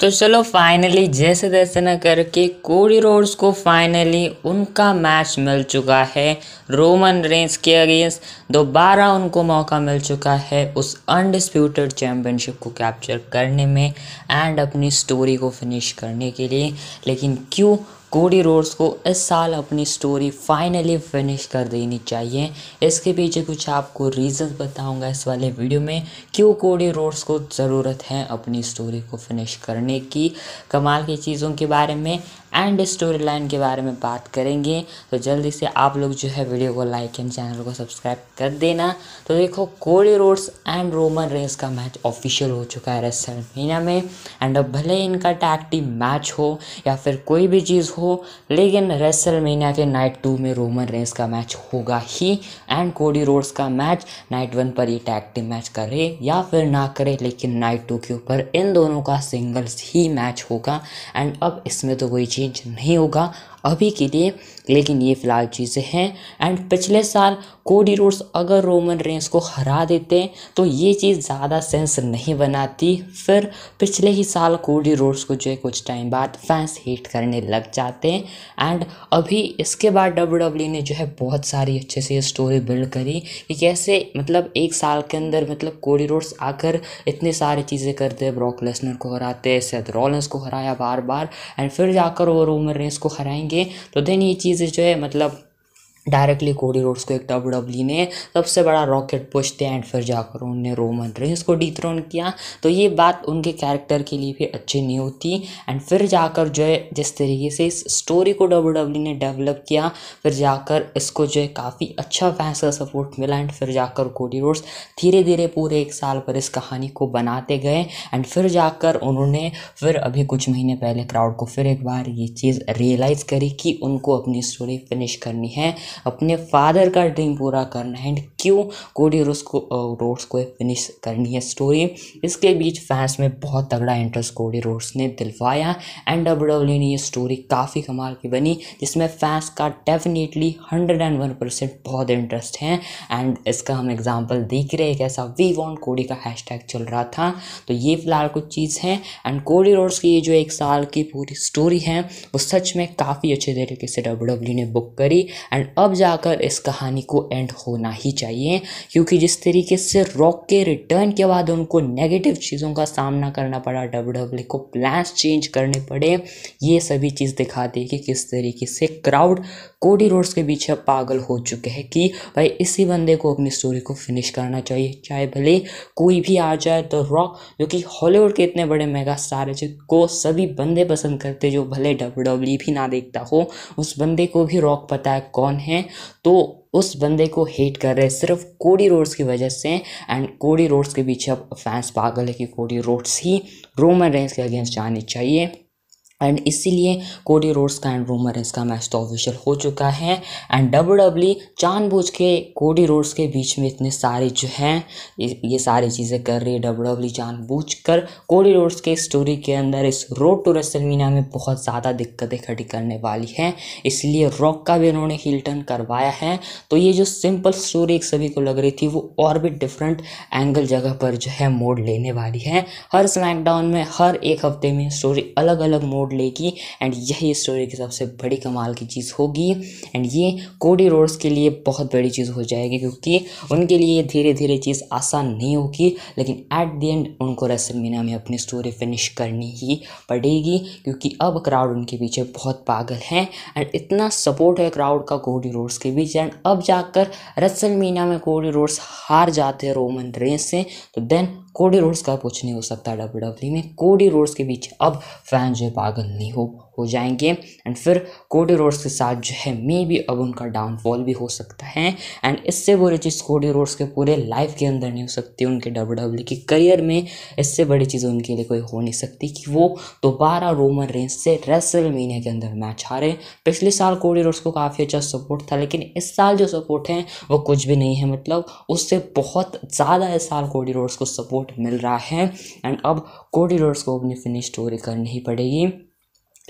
तो चलो फाइनली जैसे तैसे न करके कोडी रोड्स को फाइनली उनका मैच मिल चुका है रोमन रेंस के अगेंस्ट दोबारा उनको मौका मिल चुका है उस अनडिस्प्यूटेड चैम्पियनशिप को कैप्चर करने में एंड अपनी स्टोरी को फिनिश करने के लिए लेकिन क्यों कोडी रोड्स को इस साल अपनी स्टोरी फाइनली फिनिश कर देनी चाहिए इसके पीछे कुछ आपको रीज़न बताऊंगा इस वाले वीडियो में क्यों कोडी रोड्स को ज़रूरत है अपनी स्टोरी को फिनिश करने की कमाल की चीज़ों के बारे में एंड स्टोरी लाइन के बारे में बात करेंगे तो जल्दी से आप लोग जो है वीडियो को लाइक एंड चैनल को सब्सक्राइब कर देना तो देखो Cody Rhodes and Roman Reigns का मैच ऑफिशियल हो चुका है रेसलमेनिया में एंड अब भले इनका टैक्टिव मैच हो या फिर कोई भी चीज़ हो हो लेकिन रेसल मीनिया के नाइट टू में रोमन रेंस का मैच होगा ही एंड कोडी रोड्स का मैच नाइट वन पर ये टैग टीम मैच करे या फिर ना करे लेकिन नाइट टू के ऊपर इन दोनों का सिंगल्स ही मैच होगा एंड अब इसमें तो कोई चेंज नहीं होगा अभी के लिए लेकिन ये फ़िलहाल चीज़ें हैं एंड पिछले साल कोडी रोड्स अगर रोमन रेंस को हरा देते तो ये चीज़ ज़्यादा सेंस नहीं बनाती फिर पिछले ही साल कोडी रोड्स को जो है कुछ टाइम बाद फैंस हीट करने लग जाते हैं एंड अभी इसके बाद डब्ल्यू डब्ल्यू e ने जो है बहुत सारी अच्छे से ये स्टोरी बिल्ड करी कि कैसे मतलब एक साल के अंदर मतलब कोडी रोड्स आकर इतनी सारी चीज़ें करते ब्रॉक लेसनर को हराते सेथ रॉलेंस को हराया बार बार एंड फिर जाकर वो रोमन रेंस को हराएंगे देंगे तो देन ये चीज़ जो है मतलब डायरेक्टली कोडी रोड्स को एक डब्ल्यू डब्ल्यू e ने सबसे बड़ा रॉकेट पुश दिया एंड फिर जाकर उन्होंने रोमन रेंस को डिथ्रोन किया तो ये बात उनके कैरेक्टर के लिए भी अच्छी नहीं होती एंड फिर जाकर जो है जिस तरीके से इस स्टोरी को डब्ल्यू डब्ल्यू e ने डेवलप किया फिर जाकर इसको जो है काफ़ी अच्छा फैंस का सपोर्ट मिला एंड फिर जाकर कोडी रोड्स धीरे धीरे पूरे एक साल पर इस कहानी को बनाते गए एंड फिर जाकर उन्होंने फिर अभी कुछ महीने पहले क्राउड को फिर एक बार ये चीज़ रियलाइज़ करी कि उनको अपनी स्टोरी फिनिश करनी है अपने फादर का ड्रीम पूरा करना है एंड क्यों कोडी रोड्स को रोड्स को फिनिश करनी है स्टोरी इसके बीच फैंस में बहुत तगड़ा इंटरेस्ट कोडी रोड्स ने दिलवाया एंड डब्ल्यू डब्ल्यू ने ये स्टोरी काफ़ी कमाल की बनी जिसमें फैंस का definitely hundred and one percent बहुत इंटरेस्ट है एंड इसका हम एग्जाम्पल देख रहे हैं कैसा वी वॉन्ट कोडी का टैग चल रहा था तो ये फिलहाल कुछ चीज़ है एंड कोडी रोड्स की ये जो एक साल की पूरी स्टोरी है वो सच में काफ़ी अच्छे तरीके से डब्ल्यू डब्ल्यू ने बुक करी एंड अब जाकर इस कहानी को एंड होना ही चाहिए क्योंकि जिस तरीके से रॉक के रिटर्न के बाद उनको नेगेटिव चीज़ों का सामना करना पड़ा डब्ल्यू डब्ल्यू e को प्लान्स चेंज करने पड़े ये सभी चीज़ दिखाती है कि किस तरीके से क्राउड कोडी रोड्स के पीछे पागल हो चुके हैं कि भाई इसी बंदे को अपनी स्टोरी को फिनिश करना चाहिए चाहे भले कोई भी आ जाए द रॉक जो कि हॉलीवुड के इतने बड़े मेगा स्टार है जिसको सभी बंदे पसंद करते जो भले डब्ल्यू डब्ल्यू e भी ना देखता हो उस बंदे को भी रॉक पता है कौन है तो उस बंदे को हेट कर रहे हैं सिर्फ कोडी रोड्स की वजह से एंड कोडी रोड्स के पीछे अब फैंस पागल है कि कोडी रोड्स ही रोमन रेंस के अगेंस्ट जाने चाहिए एंड इसीलिए कोडी रोड्स का एंड रोमर इसका मैच तो ऑफिशियल हो चुका है एंड डब्ल्यू डब्ल्यू जानबूझ के कोडी रोड्स के बीच में इतने सारे जो हैं ये सारी चीज़ें कर रही है डब्ल्यू डब्ल्यू e जानबूझ कर कोडी रोड्स के स्टोरी के अंदर इस रोड टू रसलमीना में बहुत ज़्यादा दिक्कतें खड़ी करने वाली हैं इसलिए रॉक का भी उन्होंने हिल टर्न करवाया है तो ये जो सिंपल स्टोरी एक सभी को लग रही थी वो और भी डिफरेंट एंगल जगह पर जो है मोड लेने वाली है हर स्मैकडाउन में हर एक हफ्ते में स्टोरी अलग अलग मोड रोड लेगी एंड यही स्टोरी की सबसे बड़ी कमाल की चीज़ होगी एंड ये कोडी रोड्स के लिए बहुत बड़ी चीज़ हो जाएगी क्योंकि उनके लिए धीरे धीरे चीज़ आसान नहीं होगी लेकिन एट दी एंड उनको मीना में अपनी स्टोरी फिनिश करनी ही पड़ेगी क्योंकि अब क्राउड उनके पीछे बहुत पागल हैं एंड इतना सपोर्ट है क्राउड का कोडी रोड्स के बीच एंड अब जाकर मीना में कोडी रोड्स हार जाते हैं रोमन रेस से तो देन कोडी रोड्स का कुछ नहीं हो सकता डब्ल्यू में कोडी रोड्स के बीच अब फैन जो है पागल नहीं हो हो जाएंगे एंड फिर कोडी रोड्स के साथ जो है मे भी अब उनका डाउनफॉल भी हो सकता है एंड इससे बुरी चीज़ कोडी रोड्स के पूरे लाइफ के अंदर नहीं हो सकती उनके डब्ल्यू डब्ल्यू के करियर में इससे बड़ी चीज़ उनके लिए कोई हो नहीं सकती कि वो दोबारा रोमन रेंज से रेसल महीने के अंदर मैच हारे पिछले साल कोडी रोड्स को काफ़ी अच्छा सपोर्ट था लेकिन इस साल जो सपोर्ट है वो कुछ भी नहीं है मतलब उससे बहुत ज़्यादा इस साल कोडी रोड्स को सपोर्ट मिल रहा है एंड अब कोडी रोड्स को अपनी फिनिश स्टोरी करनी ही पड़ेगी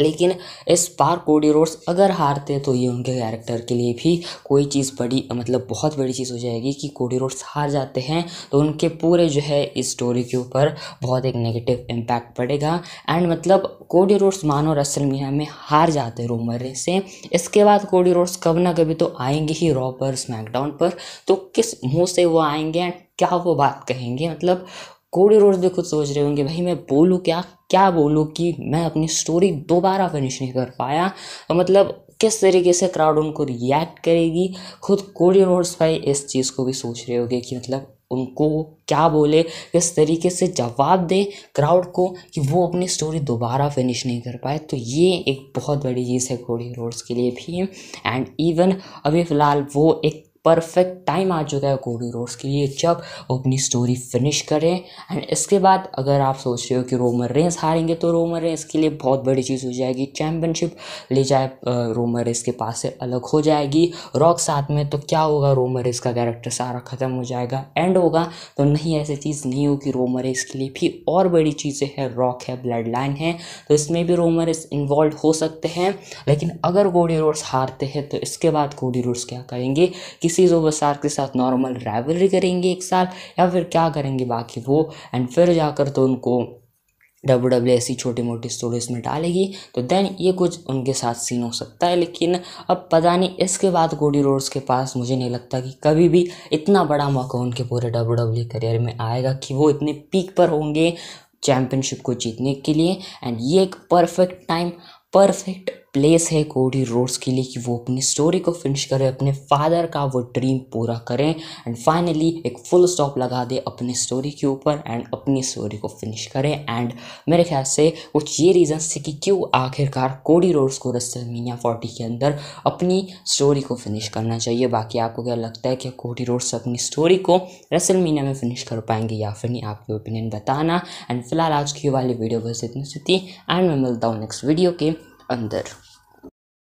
लेकिन इस बार कोडी रोड्स अगर हारते तो ये उनके कैरेक्टर के लिए भी कोई चीज़ बड़ी मतलब बहुत बड़ी चीज़ हो जाएगी कि कोडी रोड्स हार जाते हैं तो उनके पूरे जो है इस स्टोरी के ऊपर बहुत एक नेगेटिव इम्पैक्ट पड़ेगा एंड मतलब कोडी रोड्स मानो रसल मिया में हार जाते रोमर से इसके बाद कोडी रोड्स कब ना कभी तो आएंगे ही रॉ पर स्मैकडाउन पर तो किस मुँह से वो आएंगे क्या वो बात कहेंगे मतलब कोडी रोड भी खुद सोच रहे होंगे भाई मैं बोलूँ क्या क्या बोलूँ कि मैं अपनी स्टोरी दोबारा फिनिश नहीं कर पाया तो मतलब किस तरीके से क्राउड उनको रिएक्ट करेगी खुद कोडी रोड्स भाई इस चीज़ को भी सोच रहे होंगे कि मतलब उनको क्या बोले किस तरीके से जवाब दे क्राउड को कि वो अपनी स्टोरी दोबारा फिनिश नहीं कर पाए तो ये एक बहुत बड़ी चीज़ है कोडी रोड्स के लिए भी एंड इवन अभी फ़िलहाल वो एक परफेक्ट टाइम आ चुका है कोडी रोड्स के लिए जब वो अपनी स्टोरी फिनिश करें एंड इसके बाद अगर आप सोच रहे हो कि रोमर रेंस हारेंगे तो रोमर रेंस के लिए बहुत बड़ी चीज़ हो जाएगी चैम्पियनशिप ले जाए रोमर रेस के पास से अलग हो जाएगी रॉक साथ में तो क्या होगा रोमर रेस का कैरेक्टर सारा ख़त्म हो जाएगा एंड होगा तो नहीं ऐसी चीज़ नहीं होगी रोमर रेस के लिए भी और बड़ी चीज़ें हैं रॉक है ब्लड लाइन है तो इसमें भी रोमर रेस इन्वॉल्व हो सकते हैं लेकिन अगर कोडी रोड्स हारते हैं तो इसके बाद कोडी रोड्स क्या करेंगे कि किसी सुपरस्टार के साथ नॉर्मल राइवलरी करेंगे एक साल या फिर क्या करेंगे बाकी वो एंड फिर जाकर तो उनको डब्ल्यू डब्ल्यू ऐसी छोटी मोटी स्टोरीज में डालेगी तो देन ये कुछ उनके साथ सीन हो सकता है लेकिन अब पता नहीं इसके बाद गोडी रोड्स के पास मुझे नहीं लगता कि कभी भी इतना बड़ा मौका उनके पूरे डब्ल्यू डब्ल्यू करियर में आएगा कि वो इतने पीक पर होंगे चैम्पियनशिप को जीतने के लिए एंड ये एक परफेक्ट टाइम परफेक्ट प्लेस है कोडी रोड्स के लिए कि वो अपनी स्टोरी को फिनिश करें अपने फादर का वो ड्रीम पूरा करें एंड फाइनली एक फुल स्टॉप लगा दे अपनी स्टोरी के ऊपर एंड अपनी स्टोरी को फिनिश करें एंड मेरे ख्याल से कुछ ये रीज़न्स थे कि क्यों आखिरकार कोडी रोड्स को मीना फोर्टी के अंदर अपनी स्टोरी को फिनिश करना चाहिए बाकी आपको क्या लगता है कि कोडी रोड्स अपनी स्टोरी को मीना में फिनिश कर पाएंगे या फिर नहीं आपकी ओपिनियन बताना एंड फिलहाल आज की वाली वीडियो बस इतनी स्थिति एंड मैं मिलता हूँ नेक्स्ट वीडियो के अंदर